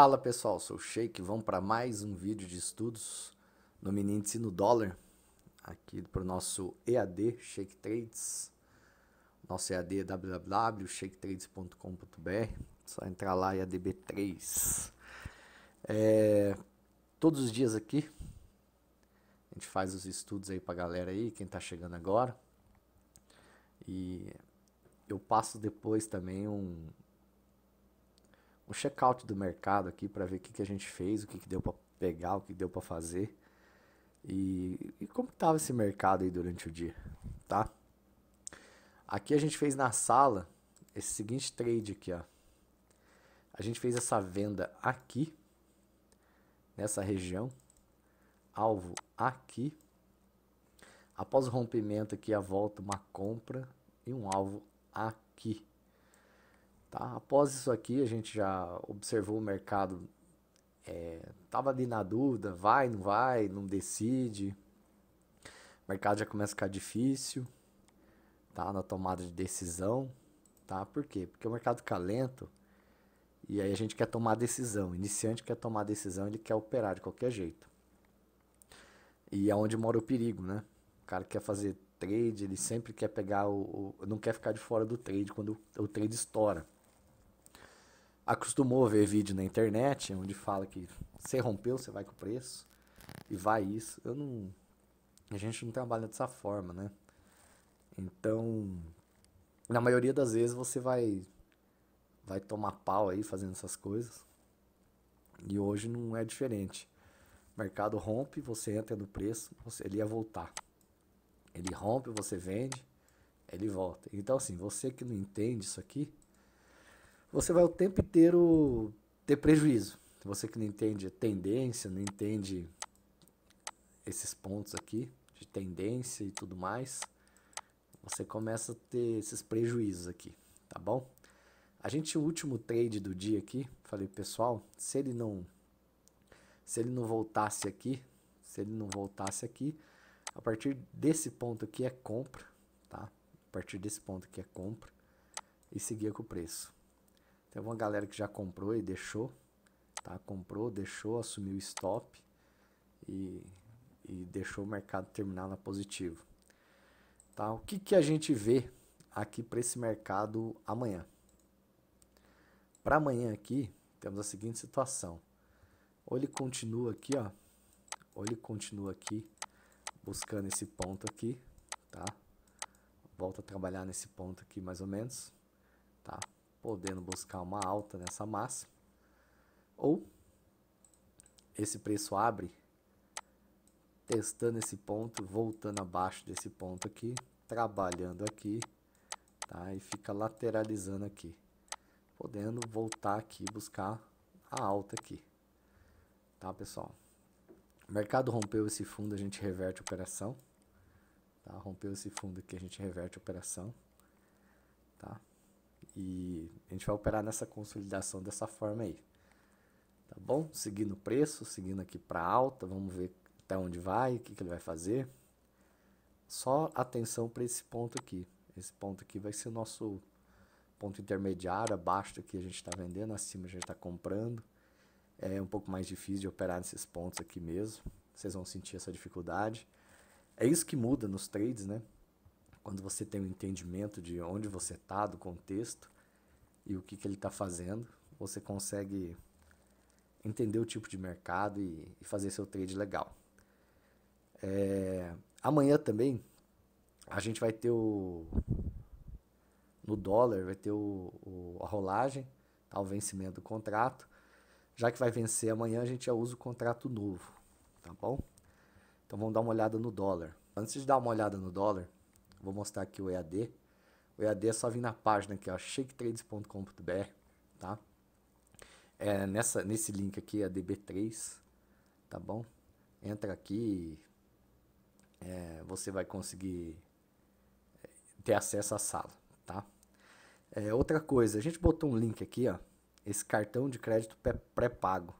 Fala pessoal, sou o Sheik, vamos para mais um vídeo de estudos no Minintz e no Dólar, aqui para o nosso EAD Shake Trades, nosso EAD é www.shaketrades.com.br, só entrar lá e ADB3. É, todos os dias aqui, a gente faz os estudos aí para a galera aí, quem está chegando agora, e eu passo depois também um um check-out do mercado aqui para ver o que, que a gente fez, o que, que deu para pegar, o que deu para fazer. E, e como estava esse mercado aí durante o dia, tá? Aqui a gente fez na sala esse seguinte trade aqui, ó. A gente fez essa venda aqui, nessa região, alvo aqui. Após o rompimento aqui, a volta, uma compra e um alvo aqui. Tá? Após isso aqui, a gente já observou o mercado, é, tava ali na dúvida, vai, não vai, não decide. O mercado já começa a ficar difícil, tá? Na tomada de decisão, tá? Por quê? Porque o mercado fica lento e aí a gente quer tomar decisão. O iniciante quer tomar decisão, ele quer operar de qualquer jeito. E é onde mora o perigo, né? O cara quer fazer trade, ele sempre quer pegar o, o, não quer ficar de fora do trade quando o, o trade estoura acostumou a ver vídeo na internet onde fala que você rompeu, você vai com o preço e vai isso. Eu não a gente não trabalha dessa forma, né? Então, na maioria das vezes você vai vai tomar pau aí fazendo essas coisas. E hoje não é diferente. O mercado rompe, você entra no preço, você, ele ia voltar. Ele rompe, você vende, ele volta. Então, assim, você que não entende isso aqui, você vai o tempo inteiro ter prejuízo. Você que não entende tendência, não entende esses pontos aqui de tendência e tudo mais, você começa a ter esses prejuízos aqui, tá bom? A gente o último trade do dia aqui, falei pessoal, se ele não se ele não voltasse aqui, se ele não voltasse aqui, a partir desse ponto aqui é compra, tá? A partir desse ponto aqui é compra e seguia com o preço tem uma galera que já comprou e deixou, tá? Comprou, deixou, assumiu stop e, e deixou o mercado terminar na positivo. Tá? O que, que a gente vê aqui para esse mercado amanhã? Para amanhã aqui, temos a seguinte situação. Ou ele continua aqui, ó. Ou ele continua aqui, buscando esse ponto aqui, tá? Volta a trabalhar nesse ponto aqui, mais ou menos, tá? podendo buscar uma alta nessa massa, ou esse preço abre testando esse ponto, voltando abaixo desse ponto aqui, trabalhando aqui, tá? E fica lateralizando aqui, podendo voltar aqui buscar a alta aqui, tá, pessoal? O mercado rompeu esse fundo, a gente reverte a operação, tá? Rompeu esse fundo aqui, a gente reverte a operação, tá? E a gente vai operar nessa consolidação dessa forma aí. Tá bom? Seguindo o preço, seguindo aqui para alta, vamos ver até onde vai, o que, que ele vai fazer. Só atenção para esse ponto aqui. Esse ponto aqui vai ser o nosso ponto intermediário, abaixo do que a gente está vendendo, acima a gente está comprando. É um pouco mais difícil de operar nesses pontos aqui mesmo. Vocês vão sentir essa dificuldade. É isso que muda nos trades, né? Quando você tem um entendimento de onde você está, do contexto, e o que, que ele está fazendo. Você consegue entender o tipo de mercado e, e fazer seu trade legal. É, amanhã também a gente vai ter o. No dólar, vai ter o, o a rolagem, tá, o vencimento do contrato. Já que vai vencer amanhã, a gente já usa o contrato novo, tá bom? Então vamos dar uma olhada no dólar. Antes de dar uma olhada no dólar, vou mostrar aqui o EAD. O EAD é só vir na página aqui, ó, shaketrades.com.br, tá? É nessa, nesse link aqui, a DB3, tá bom? Entra aqui, é, você vai conseguir é, ter acesso à sala, tá? É, outra coisa, a gente botou um link aqui, ó, esse cartão de crédito pré-pago.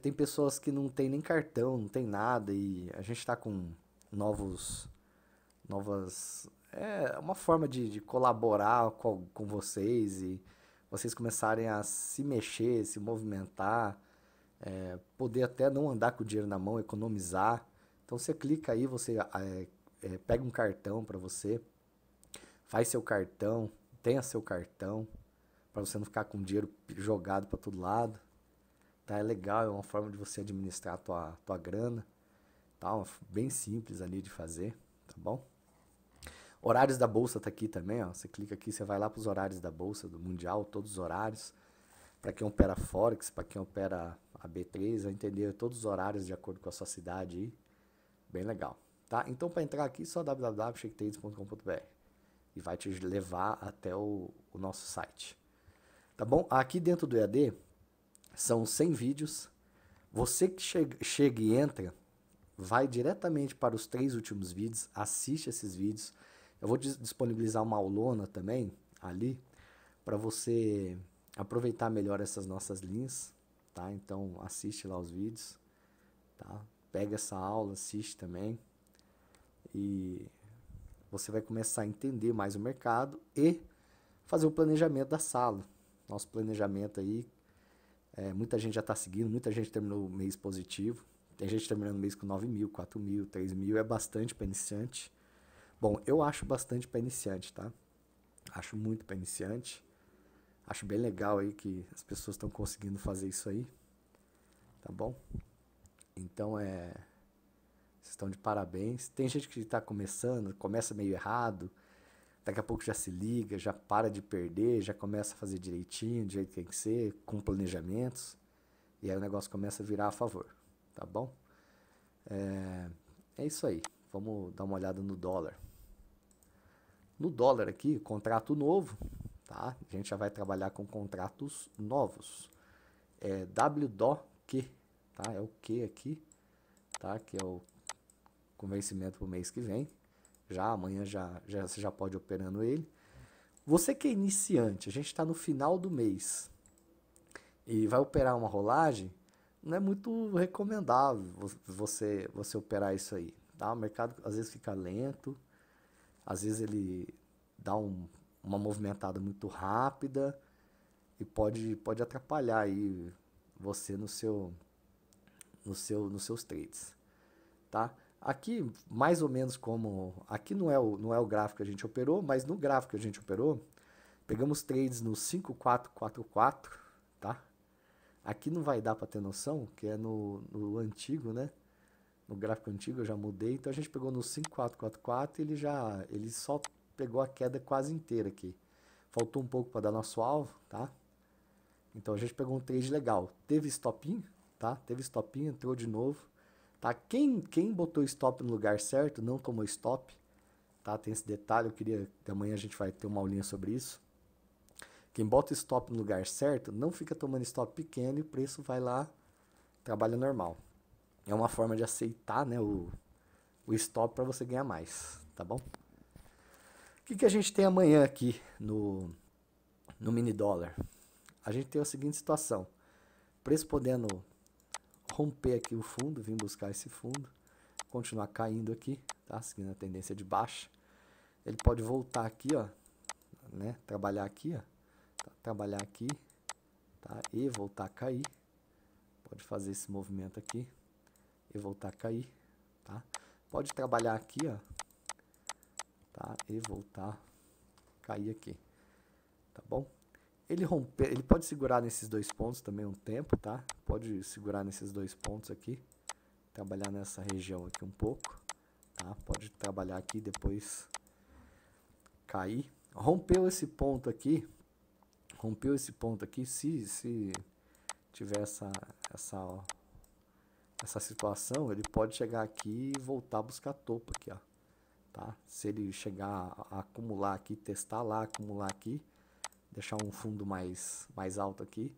Tem pessoas que não tem nem cartão, não tem nada e a gente está com novos novas é uma forma de, de colaborar com, com vocês e vocês começarem a se mexer, se movimentar, é, poder até não andar com o dinheiro na mão, economizar. Então você clica aí, você é, é, pega um cartão para você, faz seu cartão, tenha seu cartão, para você não ficar com dinheiro jogado para todo lado. Tá? É legal, é uma forma de você administrar a tua, tua grana. Tá? Bem simples ali de fazer, tá bom? Horários da bolsa tá aqui também, ó. Você clica aqui, você vai lá para os horários da bolsa do mundial, todos os horários. Para quem opera Forex, para quem opera a B3, vai entender todos os horários de acordo com a sua cidade aí. Bem legal, tá? Então para entrar aqui só www.shaketrades.com.br e vai te levar até o, o nosso site. Tá bom? Aqui dentro do EAD são 100 vídeos. Você que chega, chega e entra, vai diretamente para os três últimos vídeos, assiste esses vídeos eu vou disponibilizar uma aulona também ali para você aproveitar melhor essas nossas linhas, tá? Então assiste lá os vídeos, tá? Pega essa aula, assiste também e você vai começar a entender mais o mercado e fazer o planejamento da sala. Nosso planejamento aí, é, muita gente já está seguindo, muita gente terminou o mês positivo, tem gente terminando o mês com 9 mil, 4 mil, 3 mil, é bastante para iniciante. Bom, eu acho bastante para iniciante, tá? Acho muito para iniciante. Acho bem legal aí que as pessoas estão conseguindo fazer isso aí. Tá bom? Então é. Vocês estão de parabéns. Tem gente que está começando, começa meio errado, daqui a pouco já se liga, já para de perder, já começa a fazer direitinho, do jeito que tem que ser, com planejamentos. E aí o negócio começa a virar a favor, tá bom? É, é isso aí. Vamos dar uma olhada no dólar. No dólar aqui, contrato novo, tá? A gente já vai trabalhar com contratos novos. É WDOQ, tá? É o que aqui, tá? Que é o convencimento para o mês que vem. Já amanhã já, já você já pode ir operando ele. Você que é iniciante, a gente está no final do mês e vai operar uma rolagem, não é muito recomendável você você operar isso aí, tá? O mercado às vezes fica lento, às vezes ele dá um, uma movimentada muito rápida e pode, pode atrapalhar aí você no seu, no seu, nos seus trades, tá? Aqui, mais ou menos como... Aqui não é, o, não é o gráfico que a gente operou, mas no gráfico que a gente operou, pegamos trades no 5444, tá? Aqui não vai dar para ter noção, que é no, no antigo, né? no gráfico antigo eu já mudei, então a gente pegou no 5444 ele já ele só pegou a queda quase inteira aqui. Faltou um pouco para dar nosso alvo, tá? Então a gente pegou um trade legal. Teve stopinho, tá? Teve stopinho, entrou de novo, tá? Quem quem botou stop no lugar certo não tomou stop, tá? Tem esse detalhe, eu queria que amanhã a gente vai ter uma aulinha sobre isso. Quem bota stop no lugar certo não fica tomando stop pequeno e o preço vai lá trabalha normal, é uma forma de aceitar né, o, o stop para você ganhar mais, tá bom? O que, que a gente tem amanhã aqui no, no mini dólar? A gente tem a seguinte situação: preço podendo romper aqui o fundo, vir buscar esse fundo, continuar caindo aqui, tá? Seguindo a tendência de baixa. Ele pode voltar aqui, ó, né? Trabalhar aqui, ó. Tá? Trabalhar aqui, tá? E voltar a cair. Pode fazer esse movimento aqui, e voltar a cair, tá? Pode trabalhar aqui, ó, tá? E voltar a cair aqui, tá bom? Ele romper, ele pode segurar nesses dois pontos também um tempo, tá? Pode segurar nesses dois pontos aqui, trabalhar nessa região aqui um pouco, tá? Pode trabalhar aqui depois cair. Rompeu esse ponto aqui, rompeu esse ponto aqui, se, se tiver essa, essa ó, essa situação, ele pode chegar aqui e voltar a buscar topo aqui, ó. Tá? Se ele chegar a acumular aqui, testar lá, acumular aqui, deixar um fundo mais, mais alto aqui,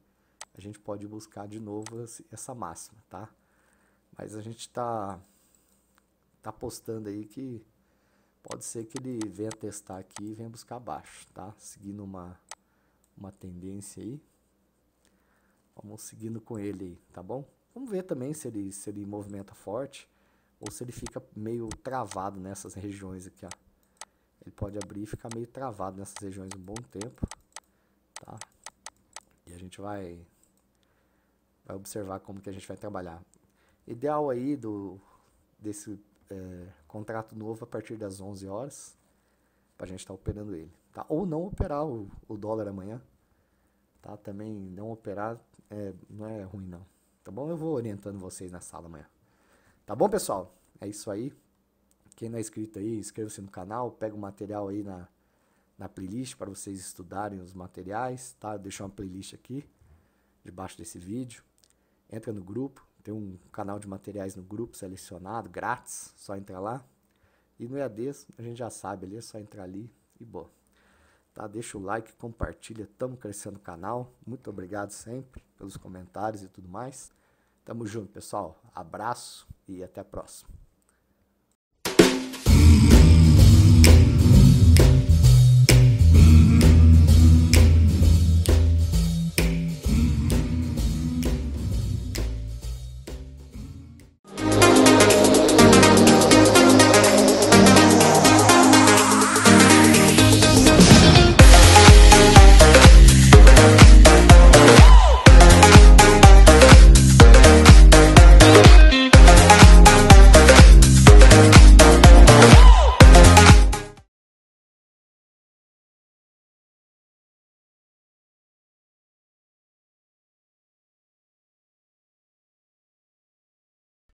a gente pode buscar de novo essa máxima, tá? Mas a gente tá, tá apostando aí que pode ser que ele venha testar aqui e venha buscar baixo, tá? Seguindo uma, uma tendência aí. Vamos seguindo com ele aí, tá bom? Vamos ver também se ele, se ele movimenta forte ou se ele fica meio travado nessas regiões aqui, ó. Ele pode abrir e ficar meio travado nessas regiões um bom tempo, tá? E a gente vai, vai observar como que a gente vai trabalhar. Ideal aí do, desse é, contrato novo a partir das 11 horas, para a gente estar tá operando ele, tá? Ou não operar o, o dólar amanhã, tá? Também não operar é, não é ruim, não. Tá bom? Eu vou orientando vocês na sala amanhã. Tá bom, pessoal? É isso aí. Quem não é inscrito aí, inscreva-se no canal, pega o material aí na, na playlist para vocês estudarem os materiais, tá? Eu deixei uma playlist aqui, debaixo desse vídeo. Entra no grupo, tem um canal de materiais no grupo selecionado, grátis, só entrar lá. E no EAD, a gente já sabe ali, é só entrar ali e boa. Tá? Deixa o like, compartilha, estamos crescendo o canal. Muito obrigado sempre pelos comentários e tudo mais. Tamo junto, pessoal. Abraço e até a próxima.